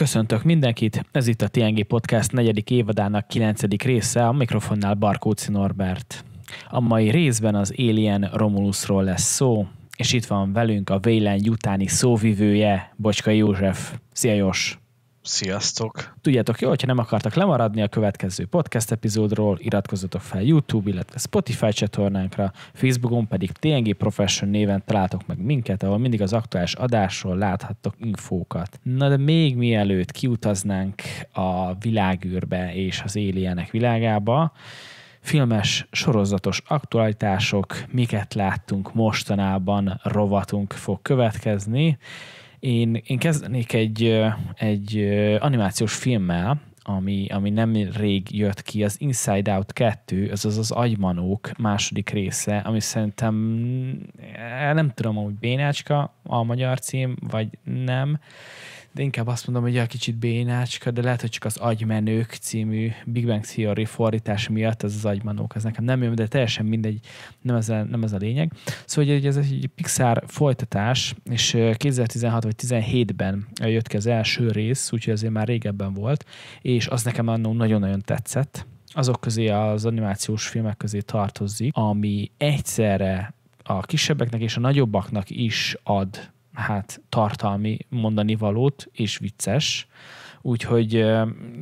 Köszöntök mindenkit, ez itt a TNG Podcast negyedik évadának kilencedik része, a mikrofonnál Barkóci Norbert. A mai részben az Alien Romulusról lesz szó, és itt van velünk a Vélen utáni szóvivője, Bocska József. Szia Jós! Sziasztok! Tudjátok jó, hogyha nem akartak lemaradni a következő podcast epizódról, iratkozzatok fel YouTube, illetve Spotify csatornánkra, Facebookon pedig TNG Profession néven találtok meg minket, ahol mindig az aktuális adásról láthattok infókat. Na de még mielőtt kiutaznánk a világűrbe és az éljenek világába, filmes, sorozatos aktualitások, miket láttunk mostanában, rovatunk fog következni. Én, én kezdenék egy, egy animációs filmmel, ami, ami nem rég jött ki, az Inside Out 2, az az agymanók második része, ami szerintem mm, nem tudom, hogy bénácska a magyar cím, vagy nem, de inkább azt mondom, hogy egy kicsit bénácska, de lehet, hogy csak az Agymenők című Big Bang Theory fordítás miatt az az agymanók, ez nekem nem jön, de teljesen mindegy, nem ez a, nem ez a lényeg. Szóval hogy ez egy Pixar folytatás, és 2016 vagy 17-ben jött ki az első rész, úgyhogy azért már régebben volt, és az nekem annó nagyon-nagyon tetszett. Azok közé az animációs filmek közé tartozik, ami egyszerre a kisebbeknek és a nagyobbaknak is ad hát tartalmi mondani valót, és vicces. Úgyhogy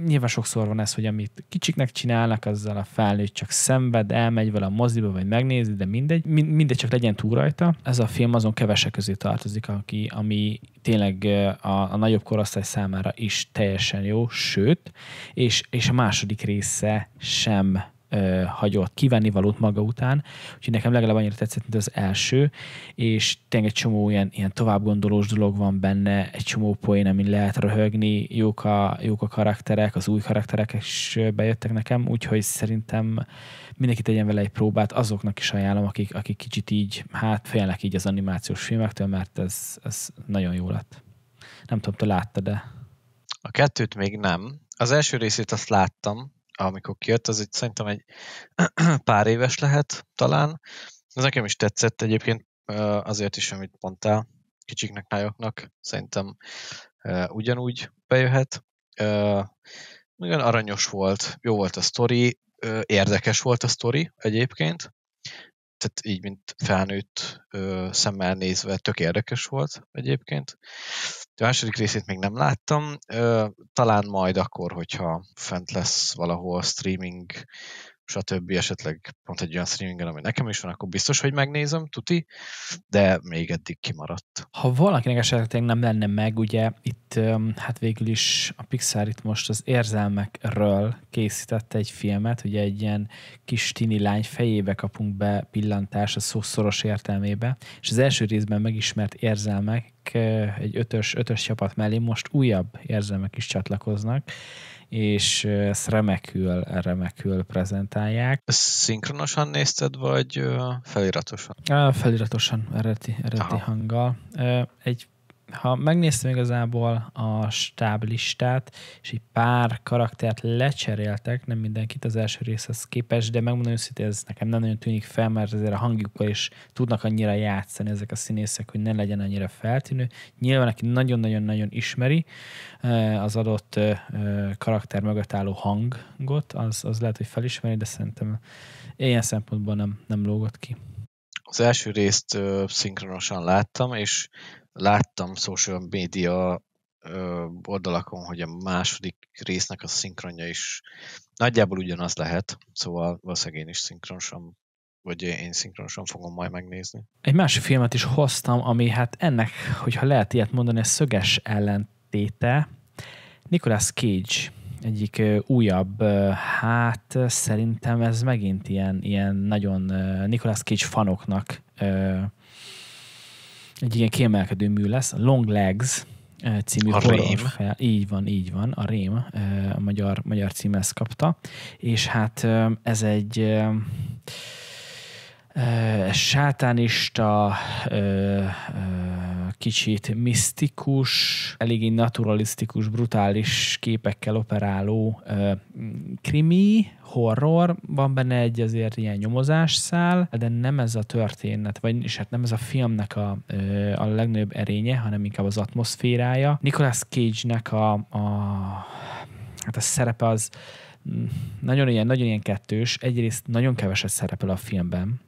nyilván sokszor van ez, hogy amit kicsiknek csinálnak, azzal a felnőtt csak szenved, elmegy vele a moziba, vagy megnézi, de mindegy, mindegy, csak legyen túl rajta. Ez a film azon kevesek közé tartozik, aki, ami tényleg a, a nagyobb korosztály számára is teljesen jó, sőt, és, és a második része sem ö, hagyott kivenni valót maga után, úgyhogy nekem legalább annyira tetszett, mint az első, és tényleg egy csomó ilyen, ilyen továbbgondolós dolog van benne, egy csomó poén, amin lehet röhögni, jók a, jók a karakterek, az új karakterek is bejöttek nekem, úgyhogy szerintem mindenki tegyen vele egy próbát, azoknak is ajánlom, akik, akik kicsit így, hát félnek így az animációs filmektől, mert ez, ez nagyon jó lett. Nem tudom, te láttad de A kettőt még nem. Az első részét azt láttam, amikor kijött, az egy, szerintem egy pár éves lehet talán. Ez nekem is tetszett egyébként, azért is, amit mondtál, kicsiknek, nájoknak, szerintem ugyanúgy bejöhet. Nagyon aranyos volt, jó volt a sztori, érdekes volt a sztori egyébként, tehát így, mint felnőtt ö, szemmel nézve tök érdekes volt egyébként. A második részét még nem láttam, ö, talán majd akkor, hogyha fent lesz valahol streaming stb. esetleg pont egy olyan streamingen, ami nekem is van, akkor biztos, hogy megnézem, tuti, de még eddig kimaradt. Ha valakinek esetleg nem lenne meg, ugye itt hát végül is a Pixar itt most az érzelmekről készítette egy filmet, ugye egy ilyen kis tini lány fejébe kapunk be pillantás a szószoros értelmébe, és az első részben megismert érzelmek egy ötös, ötös csapat mellé most újabb érzelmek is csatlakoznak, és ezt remekül, remekül prezentálják. Szinkronosan nézted, vagy feliratosan? Feliratosan, eredeti, eredeti hanggal. Egy ha megnéztem igazából a stáblistát, és egy pár karaktert lecseréltek, nem mindenkit az első részhez képest, de megmondom őszintén, ez nekem nem nagyon tűnik fel, mert azért a hangjukkal is tudnak annyira játszani ezek a színészek, hogy ne legyen annyira feltűnő. Nyilván, aki nagyon-nagyon-nagyon ismeri eh, az adott eh, karakter mögött álló hangot, az, az lehet, hogy felismeri, de szerintem ilyen szempontból nem, nem lógott ki. Az első részt ö, szinkronosan láttam, és láttam social media oldalakon, hogy a második résznek a szinkronja is nagyjából ugyanaz lehet, szóval valószínűleg én is szinkronosan vagy én szinkronosan fogom majd megnézni. Egy másik filmet is hoztam, ami hát ennek, hogyha lehet ilyet mondani, ez szöges ellentéte. Nicolas Cage egyik újabb, hát szerintem ez megint ilyen, ilyen nagyon Nicolas Cage fanoknak egy ilyen kiemelkedő mű lesz, a Long Legs eh, című a rém. Fel. Így van, így van, a Rém, eh, a magyar, magyar cím kapta, és hát eh, ez egy sátánista, kicsit misztikus, eléggé naturalisztikus, brutális képekkel operáló krimi, horror, van benne egy azért ilyen nyomozás szál, de nem ez a történet, vagyis hát nem ez a filmnek a, a legnagyobb erénye, hanem inkább az atmoszférája. Nicolas Cage-nek a, a, hát a szerepe az mm, nagyon ilyen, nagyon ilyen kettős. Egyrészt nagyon keveset szerepel a filmben,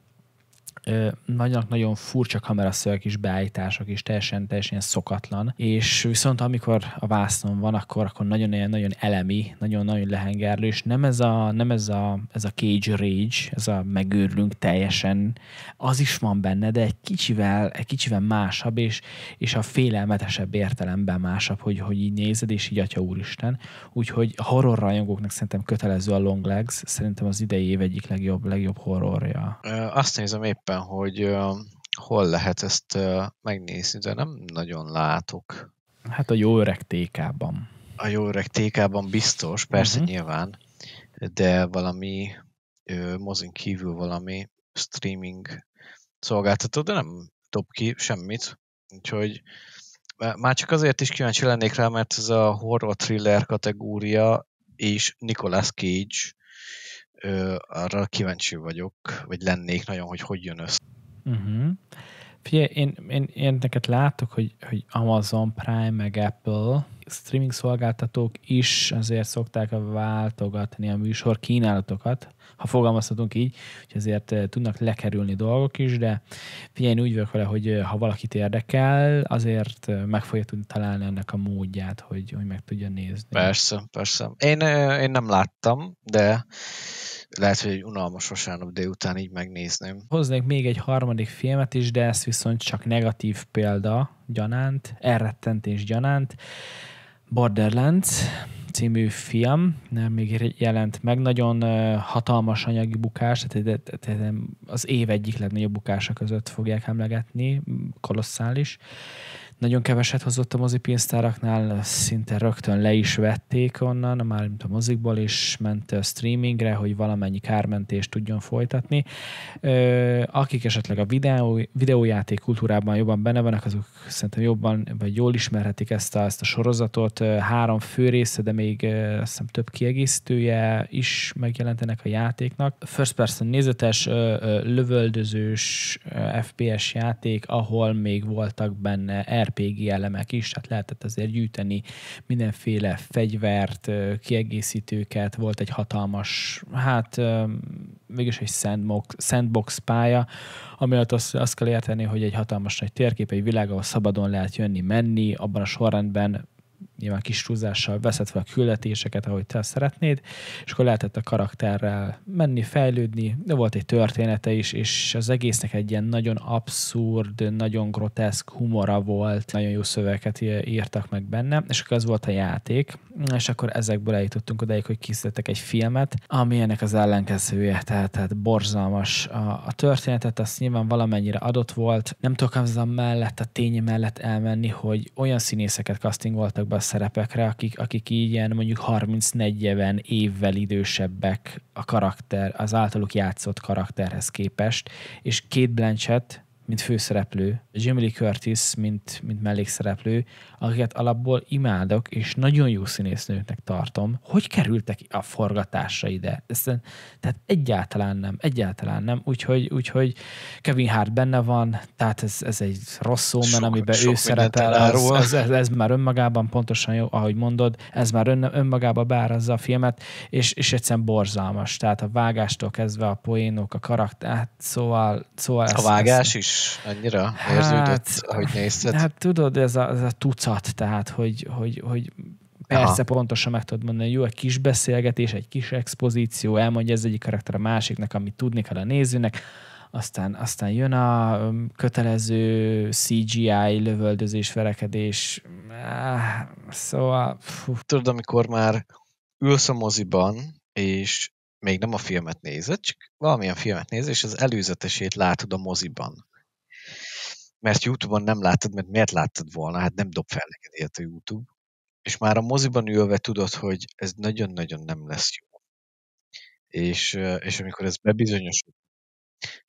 nagyon nagyon furcsa kameraszögek is, beállítások is, teljesen, teljesen szokatlan, és viszont amikor a vásznon van, akkor, akkor nagyon nagyon elemi, nagyon-nagyon lehengerlő, és nem ez a, nem ez a, ez a cage rage, ez a megőrlünk teljesen, az is van benne, de egy kicsivel, egy kicsivel másabb, és, és a félelmetesebb értelemben másabb, hogy, hogy így nézed, és így atya úristen. Úgyhogy a horror rajongóknak szerintem kötelező a Long Legs, szerintem az idei év egyik legjobb, legjobb horrorja. Azt nézem éppen éppen, hogy hol lehet ezt megnézni, de nem nagyon látok. Hát a jó öreg tékában. A jó öreg tékában biztos, persze uh-huh. nyilván, de valami mozin kívül valami streaming szolgáltató, de nem dob ki semmit. Úgyhogy már csak azért is kíváncsi lennék rá, mert ez a horror thriller kategória és Nicolas Cage ö, arra kíváncsi vagyok, vagy lennék nagyon, hogy hogy jön össze. Uh-huh. Figyelj, én, én, én neked látok, hogy, hogy Amazon Prime meg Apple streaming szolgáltatók is azért szokták váltogatni a műsor kínálatokat, ha fogalmazhatunk így, hogy azért tudnak lekerülni dolgok is, de figyelj, én úgy vagyok vele, hogy ha valakit érdekel, azért meg fogja tudni találni ennek a módját, hogy, hogy meg tudja nézni. Persze, persze. Én, én nem láttam, de lehet, hogy egy unalmas vasárnap délután így megnézném. Hoznék még egy harmadik filmet is, de ez viszont csak negatív példa gyanánt, és gyanánt. Borderlands című film, nem még jelent meg, nagyon hatalmas anyagi bukás, tehát az év egyik legnagyobb bukása között fogják emlegetni, kolosszális, nagyon keveset hozott a mozipénztáraknál, szinte rögtön le is vették onnan, már mint a mozikból is ment a streamingre, hogy valamennyi kármentést tudjon folytatni. Akik esetleg a videó, videójáték kultúrában jobban benne vannak, azok szerintem jobban vagy jól ismerhetik ezt a, ezt a sorozatot. Három fő része, de még azt hiszem több kiegészítője is megjelentenek a játéknak. First person nézetes, lövöldözős FPS játék, ahol még voltak benne R. RPG elemek is, tehát lehetett azért gyűjteni mindenféle fegyvert, kiegészítőket, volt egy hatalmas, hát mégis egy sandbox, sandbox pálya, ami alatt azt, azt kell érteni, hogy egy hatalmas nagy térkép, egy világ, ahol szabadon lehet jönni, menni, abban a sorrendben nyilván kis túlzással veszed fel a küldetéseket, ahogy te szeretnéd, és akkor lehetett a karakterrel menni, fejlődni, de volt egy története is, és az egésznek egy ilyen nagyon abszurd, nagyon groteszk humora volt, nagyon jó szöveket írtak meg benne, és akkor ez volt a játék, és akkor ezekből eljutottunk odáig, hogy készítettek egy filmet, ami ennek az ellenkezője, tehát, tehát borzalmas a, a történetet, azt nyilván valamennyire adott volt, nem tudok ezzel mellett, a tény mellett elmenni, hogy olyan színészeket castingoltak be a szerepekre, akik, akik így ilyen mondjuk 30-40 évvel idősebbek a karakter, az általuk játszott karakterhez képest, és két Blanchett mint főszereplő, Jim Lee Curtis, mint, mint mellékszereplő, akiket alapból imádok, és nagyon jó színésznőknek tartom. Hogy kerültek a forgatásra ide? Ezt, tehát egyáltalán nem, egyáltalán nem. Úgyhogy, úgyhogy Kevin Hart benne van, tehát ez, ez egy rossz szómen, amiben sok ő szerepel, az, az, ez, ez már önmagában pontosan jó, ahogy mondod, ez már ön, önmagában bárazza a filmet, és, és egyszerűen borzalmas. Tehát a vágástól kezdve a poénok, a karakter, hát szóval, szóval a ezt, vágás ezt, is annyira hát, érződött, hát, hogy nézted? Hát tudod, ez a, ez a tucat, tehát, hogy, hogy, hogy persze Aha. pontosan meg tudod mondani, jó, egy kis beszélgetés, egy kis expozíció, elmondja az egyik karakter a másiknak, amit tudni kell a nézőnek, aztán, aztán jön a um, kötelező CGI lövöldözés, verekedés. Szóval... Fú. Tudod, amikor már ülsz a moziban, és még nem a filmet nézed, csak valamilyen filmet néz, és az előzetesét látod a moziban mert YouTube-on nem láttad, mert miért láttad volna, hát nem dob fel neked ilyet a YouTube. És már a moziban ülve tudod, hogy ez nagyon-nagyon nem lesz jó. És, és amikor ez bebizonyosult,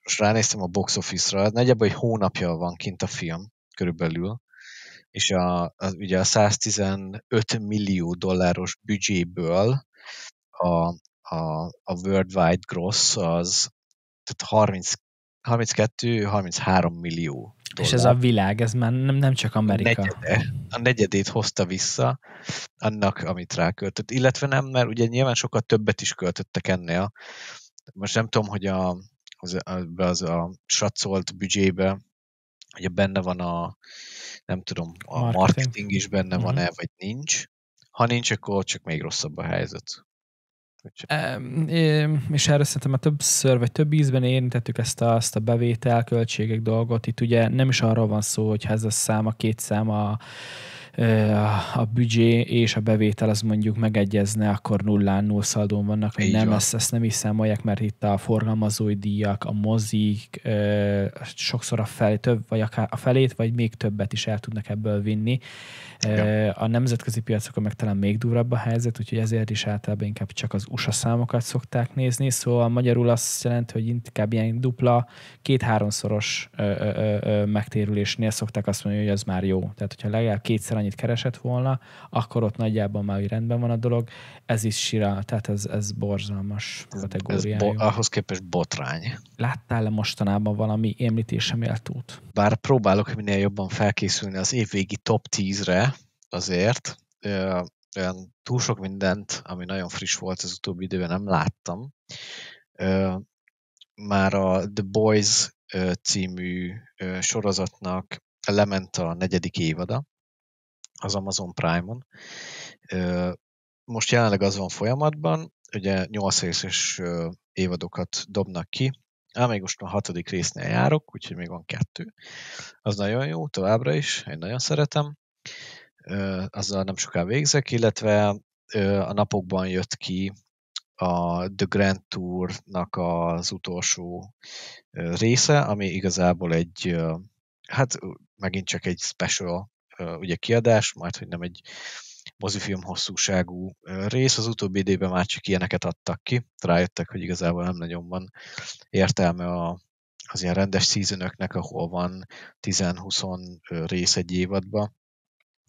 most ránéztem a box office-ra, hát nagyjából egy hónapja van kint a film, körülbelül, és a, a, ugye a 115 millió dolláros büdzséből a, a, a worldwide gross az tehát 30 32-33 millió dollár. És ez a világ, ez már nem, nem csak Amerika. A, negyede, a negyedét hozta vissza annak, amit ráköltött. Illetve nem, mert ugye nyilván sokkal többet is költöttek ennél. Most nem tudom, hogy a, az, az a satszolt büdzsébe, ugye benne van a, nem tudom, a marketing, marketing is benne mm-hmm. van-e, mhm. vagy nincs. Ha nincs, akkor csak még rosszabb a helyzet. És erre szerintem már többször vagy több ízben érintettük ezt a, ezt a bevétel, költségek dolgot. Itt ugye nem is arról van szó, hogy ez a a két szám a, a büdzsé és a bevétel az mondjuk megegyezne, akkor nullán nullszaldón vannak, hogy nem, van. ezt, ezt nem is számolják, mert itt a forgalmazói díjak, a mozik, ö, sokszor a fel, több, vagy akár a felét, vagy még többet is el tudnak ebből vinni. A nemzetközi piacokon meg talán még durabb a helyzet, úgyhogy ezért is általában inkább csak az USA számokat szokták nézni, szóval magyarul azt jelenti, hogy inkább ilyen dupla, két-háromszoros megtérülésnél szokták azt mondani, hogy az már jó. Tehát, hogyha legalább kétszer annyit keresett volna, akkor ott nagyjából már rendben van a dolog. Ez is sira, tehát ez, ez borzalmas kategóriája. Ez bo- ahhoz képest botrány. Láttál-e mostanában valami említése méltót? Bár próbálok minél jobban felkészülni az évvégi top 10-re azért, olyan túl sok mindent, ami nagyon friss volt az utóbbi időben, nem láttam. Már a The Boys című sorozatnak lement a negyedik évada az Amazon Prime-on. Most jelenleg az van folyamatban, ugye 8 részes évadokat dobnak ki, Ám még most a hatodik résznél járok, úgyhogy még van kettő. Az nagyon jó, továbbra is, én nagyon szeretem. Azzal nem soká végzek, illetve a napokban jött ki a The Grand Tour-nak az utolsó része, ami igazából egy, hát megint csak egy special ugye kiadás, majd hogy nem egy mozifilm hosszúságú rész, az utóbbi időben már csak ilyeneket adtak ki, rájöttek, hogy igazából nem nagyon van értelme a, az ilyen rendes szízönöknek, ahol van 10-20 rész egy évadban.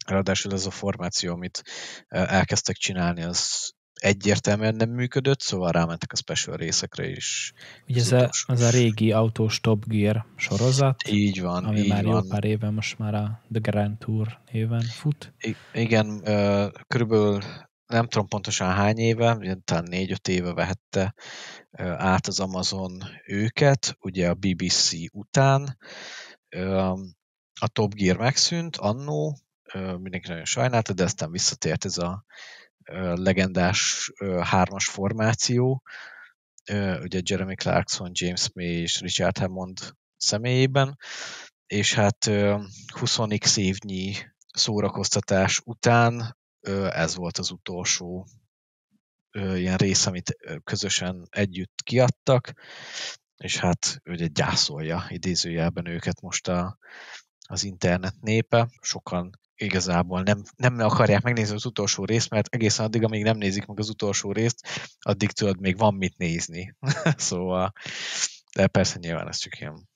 Ráadásul ez a formáció, amit elkezdtek csinálni, az egyértelműen nem működött, szóval rámentek a special részekre is. Ugye ez a, az a régi autós Top Gear sorozat. Így van, ami így már van. jó pár éve most már a The Grand Tour éven fut. I- igen, körülbelül nem tudom pontosan hány éve, talán négy-öt éve vehette át az Amazon őket, ugye a BBC után. A Top Gear megszűnt annó, mindenki nagyon sajnálta, de aztán visszatért ez a legendás hármas formáció, ugye Jeremy Clarkson, James May és Richard Hammond személyében, és hát 20x évnyi szórakoztatás után ez volt az utolsó ilyen rész, amit közösen együtt kiadtak, és hát ugye gyászolja idézőjelben őket most a, az internet népe. Sokan igazából nem, nem akarják megnézni az utolsó részt, mert egészen addig, amíg nem nézik meg az utolsó részt, addig tudod, még van mit nézni. szóval, de persze nyilván ez csak ilyen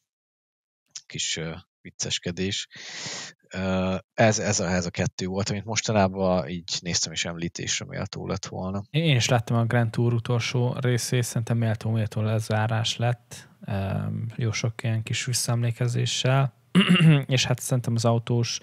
kis vicceskedés. ez, ez, a, ez a kettő volt, amit mostanában így néztem, és említésre méltó lett volna. Én is láttam a Grand Tour utolsó részét, szerintem méltó-méltó lezárás lett, jó sok ilyen kis visszaemlékezéssel és hát szerintem az autós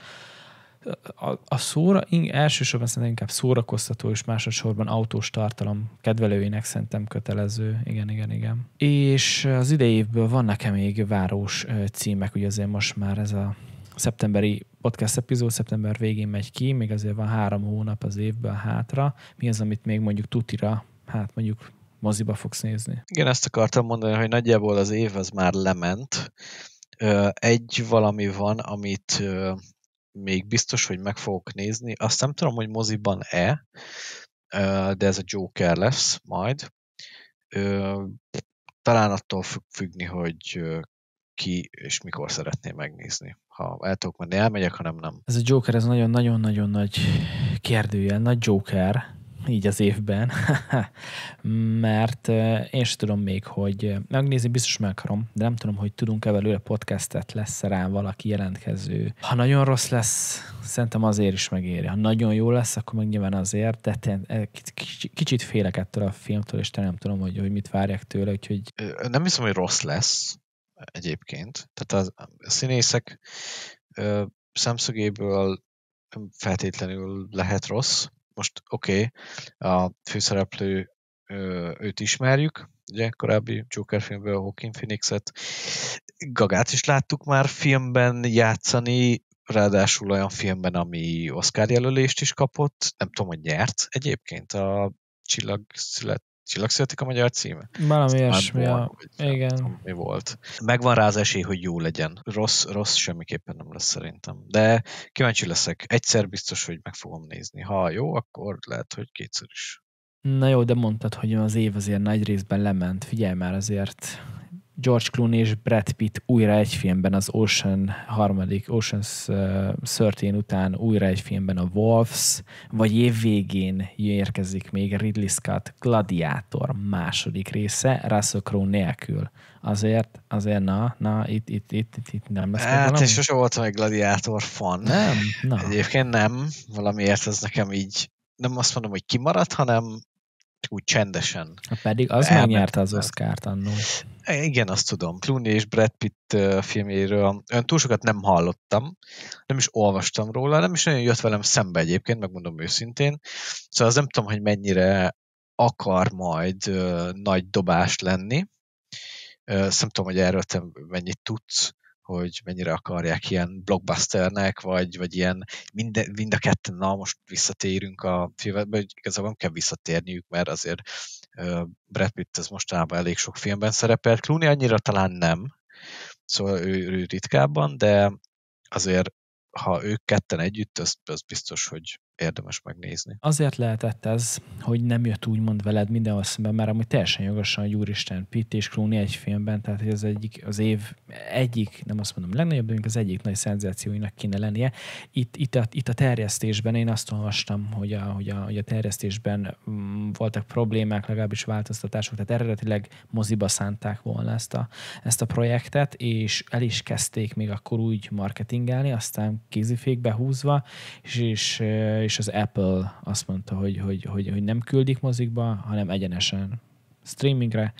a, a szóra, elsősorban szerintem inkább szórakoztató, és másodszorban autós tartalom kedvelőinek szerintem kötelező. Igen, igen, igen. És az idejévből van nekem még város címek, ugye azért most már ez a szeptemberi podcast epizód szeptember végén megy ki, még azért van három hónap az évből hátra. Mi az, amit még mondjuk tutira, hát mondjuk moziba fogsz nézni? Igen, ezt akartam mondani, hogy nagyjából az év az már lement, egy valami van, amit még biztos, hogy meg fogok nézni. Azt nem tudom, hogy moziban-e, de ez a Joker lesz majd. Talán attól függni, hogy ki és mikor szeretné megnézni. Ha el tudok menni, elmegyek, ha nem, nem. Ez a Joker, ez nagyon-nagyon-nagyon nagy kérdőjel, nagy Joker így az évben, mert én sem tudom még, hogy megnézni biztos meg akarom, de nem tudom, hogy tudunk-e belőle podcastet, lesz rá valaki jelentkező. Ha nagyon rossz lesz, szerintem azért is megéri. Ha nagyon jó lesz, akkor meg nyilván azért, de te, e, kicsit félek ettől a filmtől, és te nem tudom, hogy, hogy mit várják tőle, úgyhogy... Nem hiszem, hogy rossz lesz egyébként. Tehát a színészek szemszögéből feltétlenül lehet rossz, most oké, okay, a főszereplő őt ismerjük, ugye korábbi Joker filmből Hawking Phoenix-et, Gagát is láttuk már filmben játszani, ráadásul olyan filmben, ami Oscar jelölést is kapott, nem tudom, hogy nyert egyébként a csillag szület Csillagszületik a magyar címe? Valami ilyesmi. Igen. Tudom, mi volt. Megvan rá az esély, hogy jó legyen. Rossz, rossz semmiképpen nem lesz szerintem. De kíváncsi leszek. Egyszer biztos, hogy meg fogom nézni. Ha jó, akkor lehet, hogy kétszer is. Na jó, de mondtad, hogy az év azért nagy részben lement. Figyelj már azért, George Clooney és Brad Pitt újra egy filmben az Ocean harmadik, Ocean's 13 után újra egy filmben a Wolves, vagy év végén érkezik még Ridley Scott Gladiátor második része, Russell Crowe nélkül. Azért, azért na, na, itt, itt, itt, itt, itt nem lesz. Hát, és sose voltam egy Gladiátor fan. Nem? Na. Egyébként nem, valamiért ez nekem így nem azt mondom, hogy kimaradt, hanem úgy csendesen. Ha pedig az elment, megnyerte az Oscárt annól. Igen, azt tudom. Clooney és Brad Pitt filmjéről ön túl sokat nem hallottam, nem is olvastam róla, nem is nagyon jött velem szembe egyébként, megmondom őszintén. Szóval az nem tudom, hogy mennyire akar majd nagy dobást lenni. Ö, nem tudom, hogy erről te mennyit tudsz, hogy mennyire akarják ilyen blockbusternek, vagy, vagy ilyen mind, mind a ketten, na most visszatérünk a filmbe, hogy igazából nem kell visszatérniük, mert azért uh, Brad Pitt ez mostanában elég sok filmben szerepelt, Clooney annyira talán nem, szóval ő, ő ritkábban, de azért ha ők ketten együtt, az, az biztos, hogy érdemes megnézni. Azért lehetett ez, hogy nem jött úgymond veled minden szemben, mert amúgy teljesen jogosan, Júristen Pitt és Clooney egy filmben, tehát hogy ez egyik, az év egyik, nem azt mondom legnagyobb, de az egyik nagy szenzációinak kéne lennie. Itt, itt, a, itt a terjesztésben én azt olvastam, hogy a, hogy a, hogy a terjesztésben mm, voltak problémák, legalábbis változtatások, tehát eredetileg moziba szánták volna ezt a, ezt a projektet, és el is kezdték még akkor úgy marketingelni, aztán kézifékbe húzva, és, és és az Apple azt mondta, hogy, hogy, hogy, hogy nem küldik mozikba, hanem egyenesen streamingre.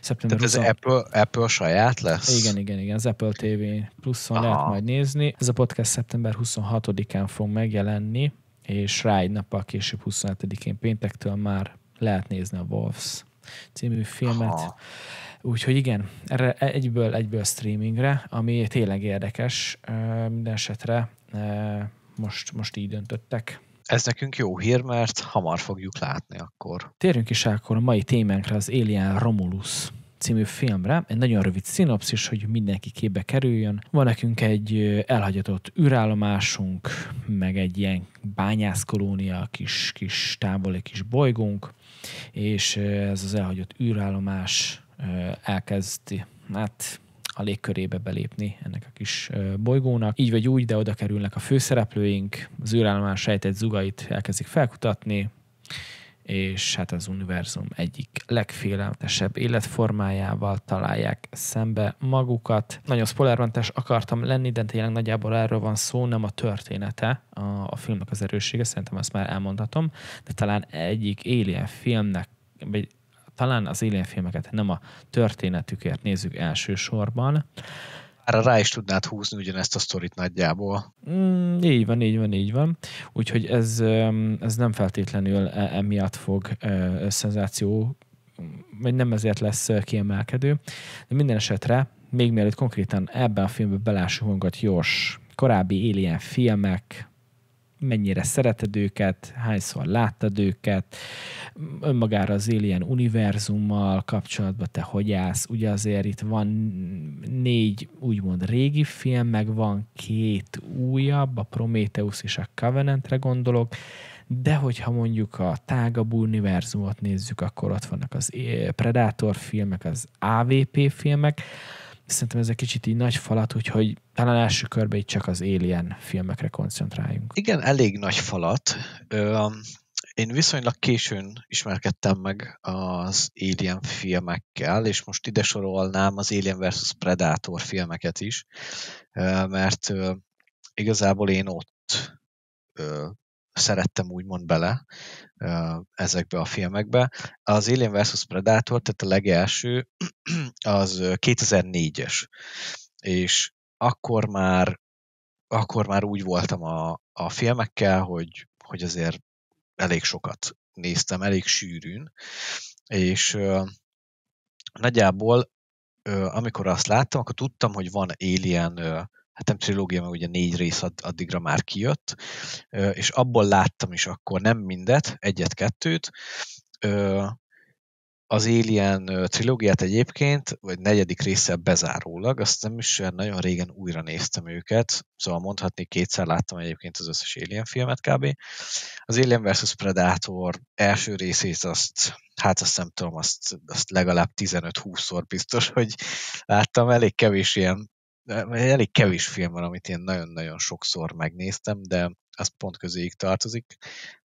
Szeptember Tehát ez 20... Apple, Apple saját lesz? Igen, igen, igen, az Apple TV pluszon lehet majd nézni. Ez a podcast szeptember 26-án fog megjelenni, és rá egy nappal később 27-én péntektől már lehet nézni a Wolves című filmet. Aha. Úgyhogy igen, erre egyből, egyből streamingre, ami tényleg érdekes minden esetre most, most így döntöttek. Ez nekünk jó hír, mert hamar fogjuk látni akkor. Térjünk is akkor a mai témánkra, az Alien Romulus című filmre. Egy nagyon rövid szinopszis, hogy mindenki képbe kerüljön. Van nekünk egy elhagyatott űrállomásunk, meg egy ilyen bányászkolónia, kis, kis távoli kis bolygónk, és ez az elhagyott űrállomás elkezdi, hát a légkörébe belépni ennek a kis bolygónak. Így vagy úgy, de oda kerülnek a főszereplőink, az űrállomás sejtett zugait elkezdik felkutatni, és hát az univerzum egyik legfélelmetesebb életformájával találják szembe magukat. Nagyon spoilermentes akartam lenni, de tényleg nagyjából erről van szó, nem a története, a, a filmnek az erőssége, szerintem azt már elmondhatom, de talán egyik Alien filmnek, vagy talán az Alien filmeket nem a történetükért nézzük elsősorban. Erre rá is tudnád húzni ugyanezt a sztorit nagyjából. Mm, így van, így van, így van. Úgyhogy ez, ez nem feltétlenül e, emiatt fog szenzáció, vagy nem ezért lesz kiemelkedő. De minden esetre, még mielőtt konkrétan ebben a filmben belássunk magunkat gyors korábbi Alien filmek, mennyire szereted őket, hányszor láttad őket, önmagára az Alien univerzummal kapcsolatban te hogy állsz. Ugye azért itt van négy úgymond régi film, meg van két újabb, a Prometheus és a Covenantre gondolok, de hogyha mondjuk a tágabb univerzumot nézzük, akkor ott vannak az eh, Predator filmek, az AVP filmek, szerintem ez egy kicsit így nagy falat, úgyhogy talán első körbe itt csak az Alien filmekre koncentráljunk. Igen, elég nagy falat. Um, én viszonylag későn ismerkedtem meg az Alien filmekkel, és most ide sorolnám az Alien vs. Predator filmeket is, mert igazából én ott szerettem úgymond bele ezekbe a filmekbe. Az Alien vs. Predator, tehát a legelső, az 2004-es, és akkor már, akkor már úgy voltam a, a filmekkel, hogy, hogy azért elég sokat néztem, elég sűrűn, és nagyjából amikor azt láttam, akkor tudtam, hogy van Alien ö, hát nem trilógia, mert ugye négy rész add, addigra már kijött, és abból láttam is akkor nem mindet, egyet-kettőt, az Alien trilógiát egyébként, vagy negyedik része bezárólag, azt nem is olyan nagyon régen újra néztem őket, szóval mondhatni kétszer láttam egyébként az összes Alien filmet kb. Az Alien vs. Predator első részét azt, hát azt nem tudom, azt, azt legalább 15-20-szor biztos, hogy láttam, elég kevés ilyen elég kevés film van, amit én nagyon-nagyon sokszor megnéztem, de az pont közéig tartozik,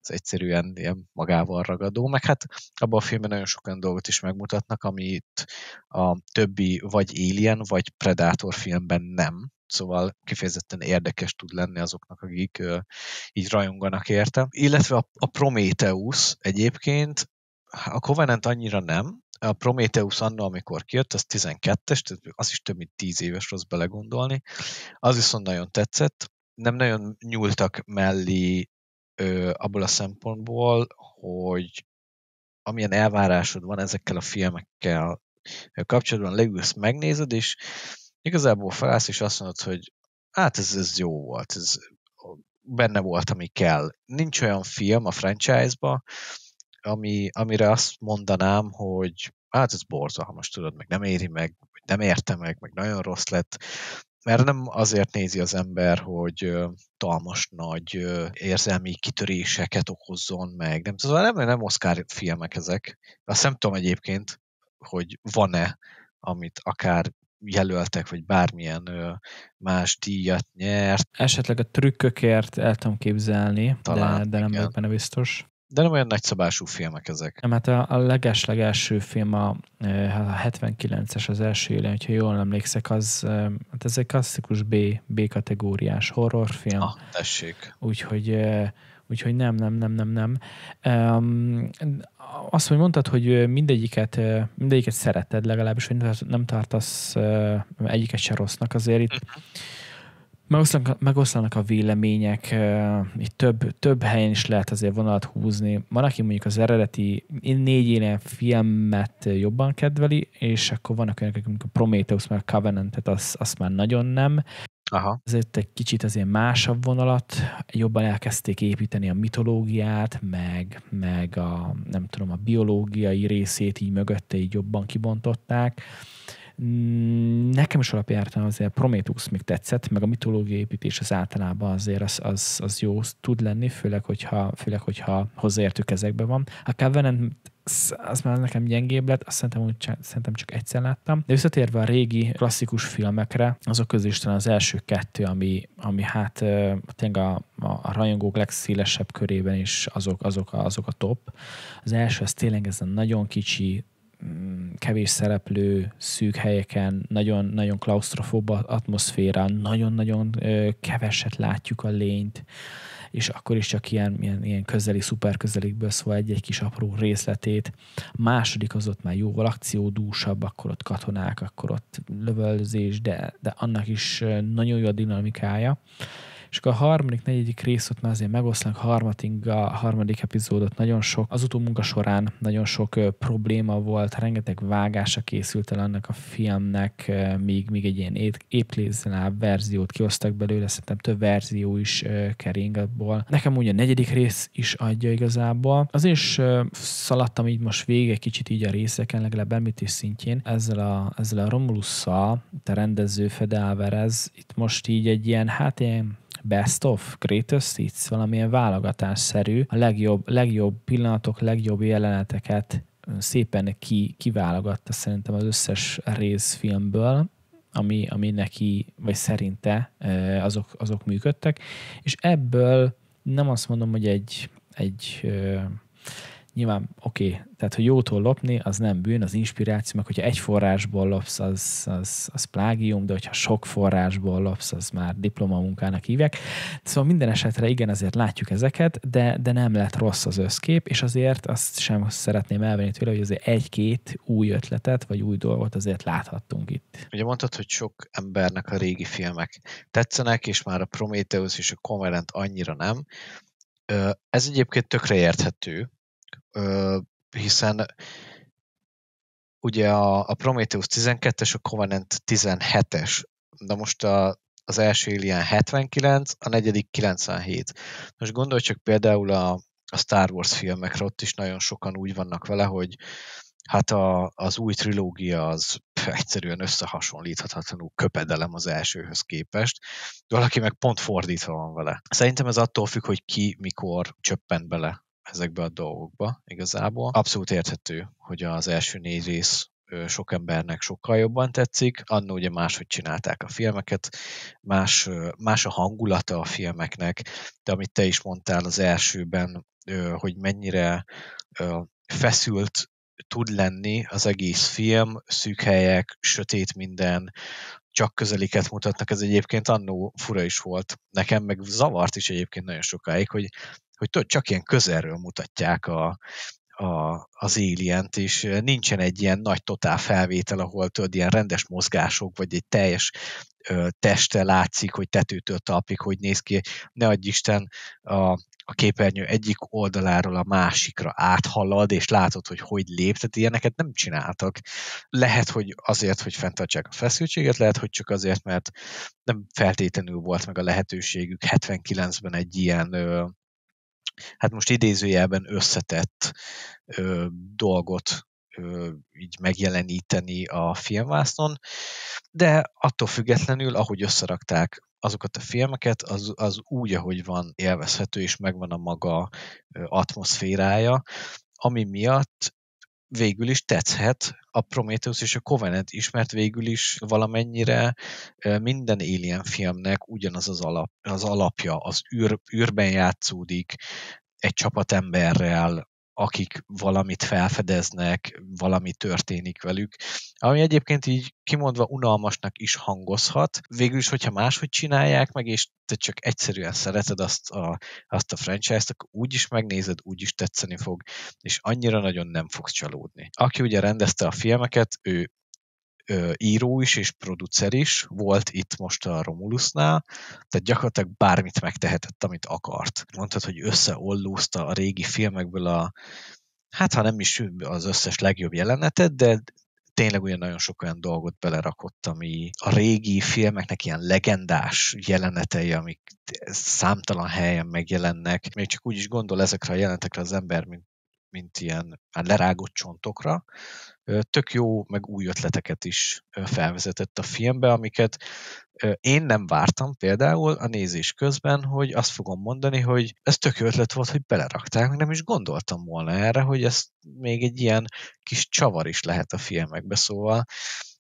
ez egyszerűen ilyen magával ragadó, meg hát abban a filmben nagyon sok olyan dolgot is megmutatnak, amit a többi vagy Alien, vagy Predator filmben nem, szóval kifejezetten érdekes tud lenni azoknak, akik uh, így rajonganak érte. Illetve a, a Prometheus egyébként, a Covenant annyira nem, a Prometheus anna, amikor kijött, az 12-es, az is több mint 10 éves, rossz belegondolni. Az viszont nagyon tetszett, nem nagyon nyúltak mellé ö, abból a szempontból, hogy amilyen elvárásod van ezekkel a filmekkel kapcsolatban, leülsz, megnézed, és igazából felállsz, és azt mondod, hogy hát ez, ez jó volt, ez benne volt, ami kell. Nincs olyan film a franchise-ba, ami, amire azt mondanám, hogy hát ez borzalmas, tudod, meg nem éri meg, nem érte meg, meg nagyon rossz lett, mert nem azért nézi az ember, hogy talmas nagy érzelmi kitöréseket okozzon meg. Nem, tudom, szóval nem, nem Oscar filmek ezek. Azt nem tudom egyébként, hogy van-e, amit akár jelöltek, vagy bármilyen más díjat nyert. Esetleg a trükkökért el tudom képzelni, Talán, de, de nem vagyok benne biztos. De nem olyan nagyszabású filmek ezek. Nem, hát a, a leges-legelső film, a, e, hát a 79-es az első élen, hogyha jól emlékszek, az, e, hát ez egy klasszikus B, B kategóriás horrorfilm. Ah, tessék. Úgyhogy, e, úgyhogy nem, nem, nem, nem, nem. Azt, hogy mondtad, hogy mindegyiket, mindegyiket szereted legalábbis, hogy nem tartasz egyiket se rossznak, azért itt uh-huh Megoszlanak, megoszlanak a vélemények, itt több, több helyen is lehet azért vonalat húzni. Van, aki mondjuk az eredeti négy élen filmet jobban kedveli, és akkor vannak olyanok, akik a Prometheus, meg a Covenant-et, azt, az már nagyon nem. Aha. Ezért egy kicsit azért másabb vonalat, jobban elkezdték építeni a mitológiát, meg, meg a, nem tudom, a biológiai részét így mögötte így jobban kibontották. Mm, nekem is alapjártan azért Prometheus még tetszett, meg a mitológiai építés az általában azért az, az, az jó tud lenni, főleg hogyha, főleg, hogyha hozzáértük ezekbe van. A Covenant az már nekem gyengébb lett, azt szerintem, úgy, szerintem csak egyszer láttam. De visszatérve a régi klasszikus filmekre, azok közül is talán az első kettő, ami, ami hát tényleg a, a, rajongók legszélesebb körében is azok, azok, a, azok a top. Az első, az tényleg ez a nagyon kicsi, Mm, kevés szereplő, szűk helyeken, nagyon, nagyon klaustrofób atmoszféra, nagyon-nagyon keveset látjuk a lényt, és akkor is csak ilyen, ilyen, ilyen közeli, szuper közelikből szóval egy-egy kis apró részletét. A második az ott már jóval akciódúsabb, akkor ott katonák, akkor ott lövöldözés, de, de annak is nagyon jó a dinamikája. És akkor a harmadik, negyedik részt már azért megoszlanak, a harmadik epizódot nagyon sok, az utómunka során nagyon sok ö, probléma volt, rengeteg vágása készült el annak a filmnek, ö, míg, még egy ilyen éplézenább verziót kiosztak belőle, szerintem több verzió is ö, kering abból. Nekem úgy a negyedik rész is adja igazából. Az is ö, szaladtam így most vége kicsit így a részeken, legalább említés szintjén, ezzel a, ezzel a Romulusszal, te rendező Fede Alvarez, itt most így egy ilyen, hát ilyen best of, greatest hits, valamilyen válogatásszerű, a legjobb, legjobb pillanatok, legjobb jeleneteket szépen ki, kiválogatta szerintem az összes részfilmből, ami, ami neki, vagy szerinte azok, azok működtek, és ebből nem azt mondom, hogy egy, egy nyilván oké, okay, tehát hogy jótól lopni, az nem bűn, az inspiráció, meg hogyha egy forrásból lopsz, az, az, az plágium, de hogyha sok forrásból lopsz, az már diplomamunkának hívják. Szóval minden esetre igen, azért látjuk ezeket, de, de nem lett rossz az összkép, és azért azt sem szeretném elvenni tőle, hogy azért egy-két új ötletet, vagy új dolgot azért láthattunk itt. Ugye mondtad, hogy sok embernek a régi filmek tetszenek, és már a Prometheus és a Covenant annyira nem, ez egyébként tökre érthető, hiszen ugye a, a Prometheus 12-es, a Covenant 17-es, de most a, az első Alien 79, a negyedik 97. Most gondolj csak például a, a Star Wars filmekre, ott is nagyon sokan úgy vannak vele, hogy hát a, az új trilógia az egyszerűen összehasonlíthatatlanul köpedelem az elsőhöz képest, de valaki meg pont fordítva van vele. Szerintem ez attól függ, hogy ki mikor csöppent bele ezekbe a dolgokba igazából. Abszolút érthető, hogy az első négy rész sok embernek sokkal jobban tetszik. Annó ugye máshogy csinálták a filmeket, más, más a hangulata a filmeknek, de amit te is mondtál az elsőben, hogy mennyire feszült tud lenni az egész film, szűk helyek, sötét minden, csak közeliket mutatnak, ez egyébként annó fura is volt. Nekem meg zavart is egyébként nagyon sokáig, hogy hogy tudod, csak ilyen közelről mutatják a, a, az alien és nincsen egy ilyen nagy totál felvétel, ahol tudod, ilyen rendes mozgások, vagy egy teljes ö, teste látszik, hogy tetőtől talpig, hogy néz ki. Ne adj Isten, a, a képernyő egyik oldaláról a másikra áthalad, és látod, hogy hogy lép, tehát ilyeneket nem csináltak. Lehet, hogy azért, hogy fenntartsák a feszültséget, lehet, hogy csak azért, mert nem feltétlenül volt meg a lehetőségük 79-ben egy ilyen ö, hát most idézőjelben összetett ö, dolgot ö, így megjeleníteni a filmvászon, de attól függetlenül, ahogy összerakták azokat a filmeket, az, az úgy, ahogy van élvezhető, és megvan a maga atmoszférája, ami miatt végül is tetszhet, a Prometheus és a Covenant is, mert végül is valamennyire minden Alien filmnek ugyanaz az, alap, az alapja, az űr, űrben játszódik, egy csapat emberrel, akik valamit felfedeznek, valami történik velük, ami egyébként így kimondva unalmasnak is hangozhat. Végül is, hogyha máshogy csinálják meg, és te csak egyszerűen szereted azt a, azt a franchise-t, akkor úgy is megnézed, úgy is tetszeni fog, és annyira nagyon nem fogsz csalódni. Aki ugye rendezte a filmeket, ő író is és producer is volt itt most a Romulusnál, tehát gyakorlatilag bármit megtehetett, amit akart. Mondtad, hogy összeollózta a régi filmekből a, hát ha nem is az összes legjobb jelenetet, de tényleg olyan nagyon sok olyan dolgot belerakott, ami a régi filmeknek ilyen legendás jelenetei, amik számtalan helyen megjelennek. Még csak úgy is gondol ezekre a jelenetekre az ember, mint mint ilyen hát lerágott csontokra, tök jó, meg új ötleteket is felvezetett a filmbe, amiket én nem vártam például a nézés közben, hogy azt fogom mondani, hogy ez tök jó ötlet volt, hogy belerakták, nem is gondoltam volna erre, hogy ez még egy ilyen kis csavar is lehet a filmekbe, szóval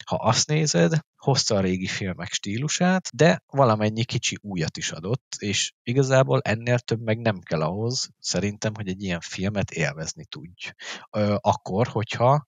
ha azt nézed, hozta a régi filmek stílusát, de valamennyi kicsi újat is adott, és igazából ennél több meg nem kell ahhoz, szerintem, hogy egy ilyen filmet élvezni tudj. akkor, hogyha